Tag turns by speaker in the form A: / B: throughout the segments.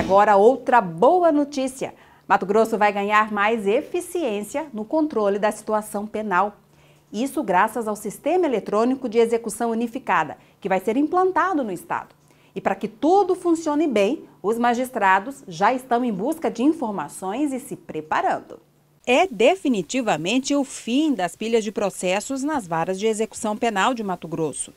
A: agora outra boa notícia. Mato Grosso vai ganhar mais eficiência no controle da situação penal. Isso graças ao Sistema Eletrônico de Execução Unificada, que vai ser implantado no Estado. E para que tudo funcione bem, os magistrados já estão em busca de informações e se preparando. É definitivamente o fim das pilhas de processos nas varas de execução penal de Mato Grosso.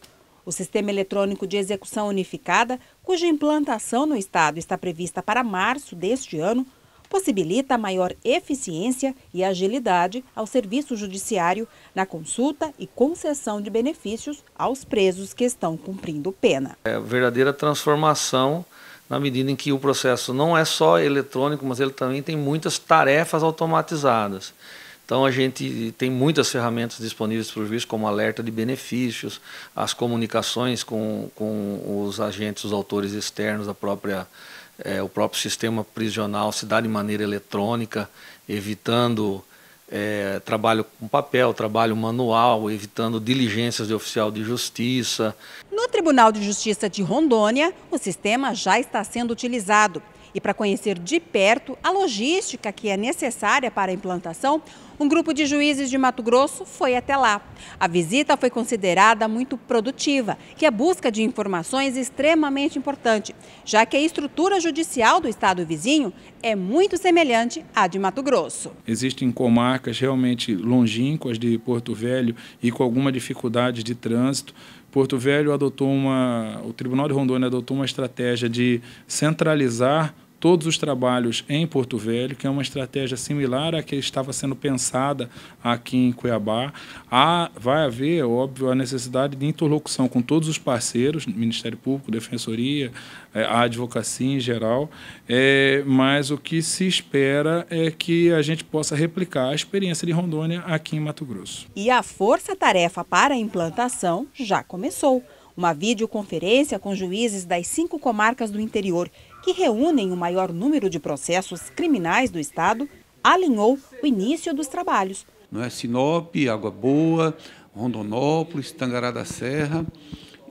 A: O Sistema Eletrônico de Execução Unificada, cuja implantação no Estado está prevista para março deste ano, possibilita maior eficiência e agilidade ao Serviço Judiciário na consulta e concessão de benefícios aos presos que estão cumprindo pena.
B: É a verdadeira transformação na medida em que o processo não é só eletrônico, mas ele também tem muitas tarefas automatizadas. Então a gente tem muitas ferramentas disponíveis para o juiz, como alerta de benefícios, as comunicações com, com os agentes, os autores externos, a própria, é, o próprio sistema prisional se dá de maneira eletrônica, evitando é, trabalho com papel, trabalho manual, evitando diligências de oficial de justiça.
A: No Tribunal de Justiça de Rondônia, o sistema já está sendo utilizado. E para conhecer de perto a logística que é necessária para a implantação, um grupo de juízes de Mato Grosso foi até lá. A visita foi considerada muito produtiva, que a busca de informações é extremamente importante, já que a estrutura judicial do estado vizinho é muito semelhante à de Mato Grosso.
C: Existem comarcas realmente longínquas de Porto Velho e com alguma dificuldade de trânsito, Porto Velho adotou uma, o Tribunal de Rondônia adotou uma estratégia de centralizar todos os trabalhos em Porto Velho, que é uma estratégia similar à que estava sendo pensada aqui em Cuiabá. Há, vai haver, óbvio, a necessidade de interlocução com todos os parceiros, Ministério Público, Defensoria, eh, a advocacia em geral, é, mas o que se espera é que a gente possa replicar a experiência de Rondônia aqui em Mato Grosso.
A: E a força-tarefa para a implantação já começou. Uma videoconferência com juízes das cinco comarcas do interior, que reúnem o maior número de processos criminais do Estado, alinhou o início dos trabalhos.
D: Não é Sinop, Água Boa, Rondonópolis, Tangará da Serra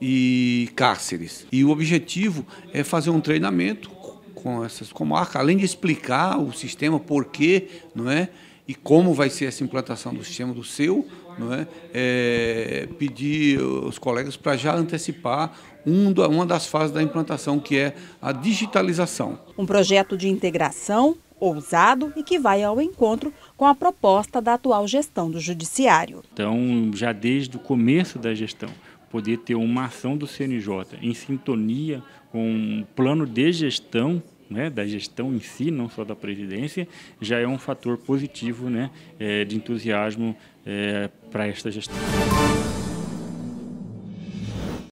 D: e Cáceres. E o objetivo é fazer um treinamento com essas comarcas, além de explicar o sistema, por quê, não é? e como vai ser essa implantação do sistema do seu, não é? é pedir os colegas para já antecipar um, uma das fases da implantação, que é a digitalização.
A: Um projeto de integração ousado e que vai ao encontro com a proposta da atual gestão do Judiciário.
D: Então, já desde o começo da gestão, poder ter uma ação do CNJ em sintonia com um plano de gestão né, da gestão em si, não só da presidência, já é um fator positivo né, eh, de entusiasmo eh, para esta gestão.